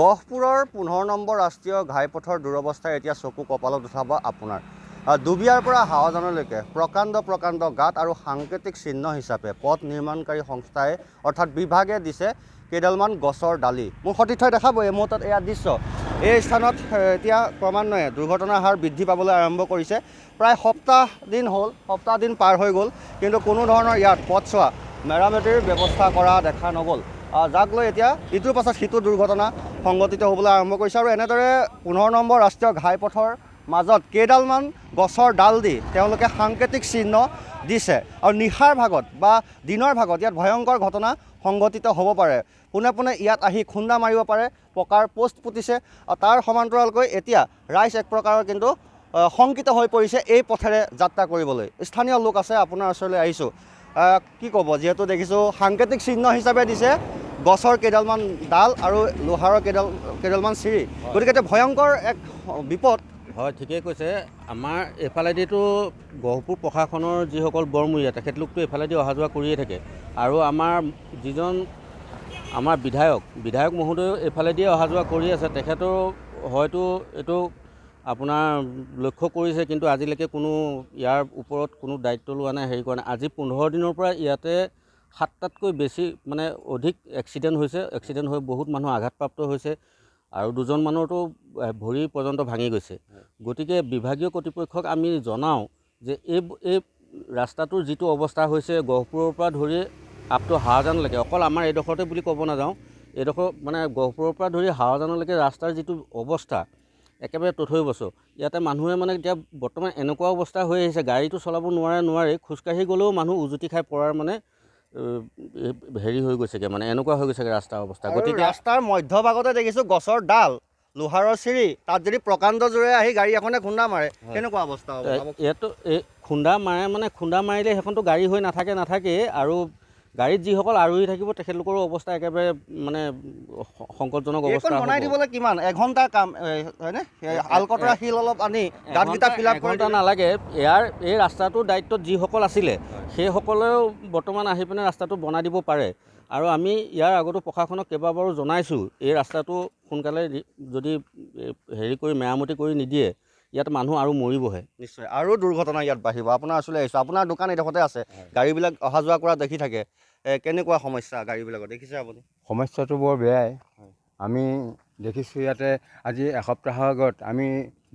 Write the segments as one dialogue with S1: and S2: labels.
S1: গহপুৰৰ পোন্ধৰ নম্বৰ ৰাষ্ট্ৰীয় ঘাইপথৰ দুৰৱস্থাই এতিয়া চকু কপালত উঠাব আপোনাৰ ডুবিয়াৰ পৰা হাৱাজানলৈকে প্ৰকাণ্ড প্ৰকাণ্ড গাঁত আৰু সাংকেতিক চিহ্ন হিচাপে পথ নিৰ্মাণকাৰী সংস্থাই অৰ্থাৎ বিভাগে দিছে কেইডালমান গছৰ দালি মোৰ সতীৰ্থই দেখাব এই মুহূৰ্তত এয়া দৃশ্য এই স্থানত এতিয়া ক্ৰমান্বয়ে দুৰ্ঘটনাৰ হাৰ বৃদ্ধি পাবলৈ আৰম্ভ কৰিছে প্ৰায় সপ্তাহ দিন হ'ল সপ্তাহ দিন পাৰ হৈ গ'ল কিন্তু কোনো ধৰণৰ ইয়াত পথচোৱা মেৰামতিৰ ব্যৱস্থা কৰা দেখা নগ'ল যাক লৈ এতিয়া ইটোৰ পাছত সিটো দুৰ্ঘটনা সংগঠিত হ'বলৈ আৰম্ভ কৰিছে আৰু এনেদৰে পোন্ধৰ নম্বৰ ৰাষ্ট্ৰীয় ঘাইপথৰ মাজত কেইডালমান গছৰ ডাল দি তেওঁলোকে সাংকেতিক চিহ্ন দিছে আৰু নিশাৰ ভাগত বা দিনৰ ভাগত ইয়াত ভয়ংকৰ ঘটনা সংঘটিত হ'ব পাৰে পোনে পোনে ইয়াত আহি খুন্দা মাৰিব পাৰে পকাৰ পোষ্ট পুতিছে আৰু তাৰ সমান্তৰালকৈ এতিয়া ৰাইজ এক প্ৰকাৰৰ কিন্তু শংকিত হৈ পৰিছে এই পথেৰে যাত্ৰা কৰিবলৈ স্থানীয় লোক আছে আপোনাৰ ওচৰলৈ আহিছোঁ কি ক'ব যিহেতু দেখিছোঁ সাংকেতিক চিহ্ন হিচাপে দিছে গছৰ কেইডালমান ডাল আৰু লোহাৰৰ কেইডাল
S2: কেইডালমান চিৰি
S1: গতিকে এটা ভয়ংকৰ এক
S2: বিপদ হয় ঠিকেই কৈছে আমাৰ এইফালেদিতো গহপুৰ প্ৰশাসনৰ যিসকল বৰমূৰীয়া তেখেতলোকতো এইফালেদি অহা যোৱা কৰিয়ে থাকে আৰু আমাৰ যিজন আমাৰ বিধায়ক বিধায়ক মহোদয়ো এইফালেদিয়ে অহা যোৱা কৰি আছে তেখেতো হয়তো এইটো আপোনাৰ লক্ষ্য কৰিছে কিন্তু আজিলৈকে কোনো ইয়াৰ ওপৰত কোনো দায়িত্ব লোৱা নাই হেৰি কৰা নাই আজি পোন্ধৰ দিনৰ পৰা ইয়াতে সাতটাতকৈ বেছি মানে অধিক এক্সিডেণ্ট হৈছে এক্সিডেণ্ট হৈ বহুত মানুহ আঘাতপ্ৰাপ্ত হৈছে আৰু দুজন মানুহতো ভৰি পৰ্যন্ত ভাঙি গৈছে গতিকে বিভাগীয় কৰ্তৃপক্ষক আমি জনাওঁ যে এই এই ৰাস্তাটোৰ যিটো অৱস্থা হৈছে গহপুৰৰ পৰা ধৰি আপ টু হাৱাজানলৈকে অকল আমাৰ এইডোখৰতে বুলি ক'ব নাযাওঁ এইডোখৰ মানে গহপুৰৰ পৰা ধৰি হাৱাজানলৈকে ৰাস্তাৰ যিটো অৱস্থা একেবাৰে তথৈ বছৰ ইয়াতে মানুহে মানে এতিয়া বৰ্তমান এনেকুৱা অৱস্থা হৈ আহিছে গাড়ীটো চলাব নোৱাৰে নোৱাৰেই খোজকাঢ়ি গ'লেও মানুহ উজুতি খাই পৰাৰ মানে হেৰি হৈ গৈছেগৈ মানে এনেকুৱা হৈ গৈছেগৈ ৰাস্তাৰ অৱস্থা গতিকে ৰাস্তাৰ মধ্যভাগতে
S1: দেখিছোঁ গছৰ ডাল লোহাৰৰ চিৰি তাত যদি প্ৰকাণ্ড জোৰে আহি গাড়ী এখনে খুন্দা মাৰে কেনেকুৱা অৱস্থা ইয়াতো
S2: এই খুন্দা মাৰে মানে খুন্দা মাৰিলে সেইখনতো গাড়ী হৈ নাথাকে নাথাকেই আৰু গাড়ীত যিসকল আৰোহী থাকিব তেখেতলোকৰো অৱস্থা একেবাৰে মানে সংকটজনক অৱস্থা বনাই দিবলৈ
S1: কিমান এঘণ্টা কাম হয়নে আলকতৰা শিল অলপ আনি
S2: গাঁতকেইটা ফিল আপ কৰি নালাগে ইয়াৰ এই ৰাস্তাটোৰ দায়িত্বত যিসকল আছিলে সেইসকলেও বৰ্তমান আহি পিনে ৰাস্তাটো বনাই দিব পাৰে আৰু আমি ইয়াৰ আগতো প্ৰশাসনক কেইবাবাৰো জনাইছোঁ এই ৰাস্তাটো সোনকালে যদি হেৰি কৰি মেৰামতি কৰি নিদিয়ে ইয়াত মানুহ আৰু
S3: মৰিবহে
S1: নিশ্চয় আৰু দুৰ্ঘটনা ইয়াত বাঢ়িব আপোনাৰ ওচৰলৈ আহিছোঁ আপোনাৰ দোকান এইডোখৰতে আছে গাড়ীবিলাক অহা যোৱা কৰা দেখি থাকে কেনেকুৱা সমস্যা গাড়ীবিলাকত দেখিছে আপুনি
S3: সমস্যাটো বৰ বেয়াই আমি দেখিছোঁ ইয়াতে আজি এসপ্তাহৰ আগত আমি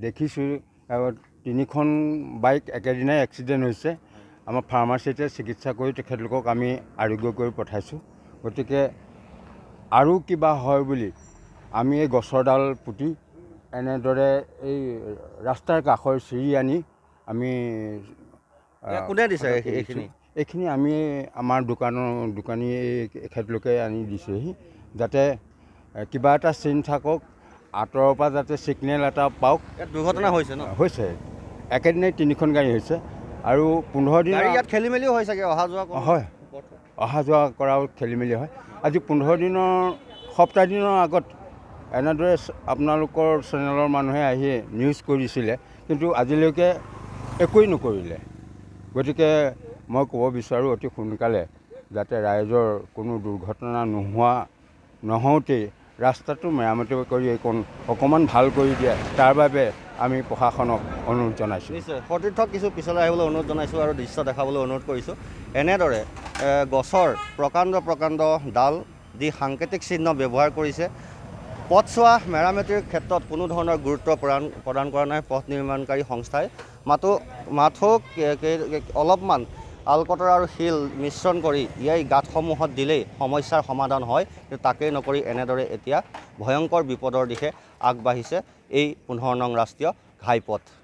S3: দেখিছোঁ তিনিখন বাইক একেদিনাই এক্সিডেণ্ট হৈছে আমাৰ ফাৰ্মাচীতে চিকিৎসা কৰি তেখেতলোকক আমি আৰোগ্য কৰি পঠাইছোঁ গতিকে আৰু কিবা হয় বুলি আমি এই গছৰডাল পুতি এনেদৰে এই ৰাস্তাৰ কাষৰ চিৰি আনি আমি
S1: কোনে দিছে এইখিনি
S3: এইখিনি আমি আমাৰ দোকানৰ দোকানী এখেতলোকে আনি দিছেহি যাতে কিবা এটা চিন থাকক আঁতৰৰ পৰা যাতে ছিগনেল এটা পাওক দুৰ্ঘটনা হৈছে ন হৈছে একেদিনাই তিনিখন গাড়ী হৈছে আৰু পোন্ধৰ দিন ইয়াত খেলি মেলি হয় চাগে অহা যোৱা হয় অহা যোৱা কৰাও খেলি মেলি হয় আজি পোন্ধৰ দিনৰ সপ্তাহ দিনৰ আগত এনেদৰে আপোনালোকৰ চেনেলৰ মানুহে আহি নিউজ কৰিছিলে কিন্তু আজিলৈকে একোৱেই নকৰিলে গতিকে মই ক'ব বিচাৰোঁ অতি সোনকালে যাতে ৰাইজৰ কোনো দুৰ্ঘটনা নোহোৱা নহওঁতেই ৰাস্তাটো মেৰামতি কৰি এইখন অকণমান ভাল কৰি দিয়ে তাৰ বাবে আমি প্ৰশাসনক অনুৰোধ জনাইছোঁ
S1: সতীৰ্থক কিছু পিছলৈ আহিবলৈ অনুৰোধ জনাইছোঁ আৰু দৃশ্য দেখাবলৈ অনুৰোধ কৰিছোঁ এনেদৰে গছৰ প্ৰকাণ্ড প্ৰকাণ্ড ডাল যি সাংকেতিক চিহ্ন ব্যৱহাৰ কৰিছে পথছোৱা মেৰামতিৰ ক্ষেত্ৰত কোনো ধৰণৰ গুৰুত্ব প্ৰদান প্ৰদান কৰা নাই পথ নিৰ্মাণকাৰী সংস্থাই মাথো মাথো অলপমান আলকতৰ আৰু শিল মিশ্ৰণ কৰি ইয়াই গাঁতসমূহত দিলেই সমস্যাৰ সমাধান হয় কিন্তু তাকেই নকৰি এনেদৰে এতিয়া ভয়ংকৰ বিপদৰ দিশে আগবাঢ়িছে এই পোন্ধৰ নং ৰাষ্ট্ৰীয় ঘাইপথ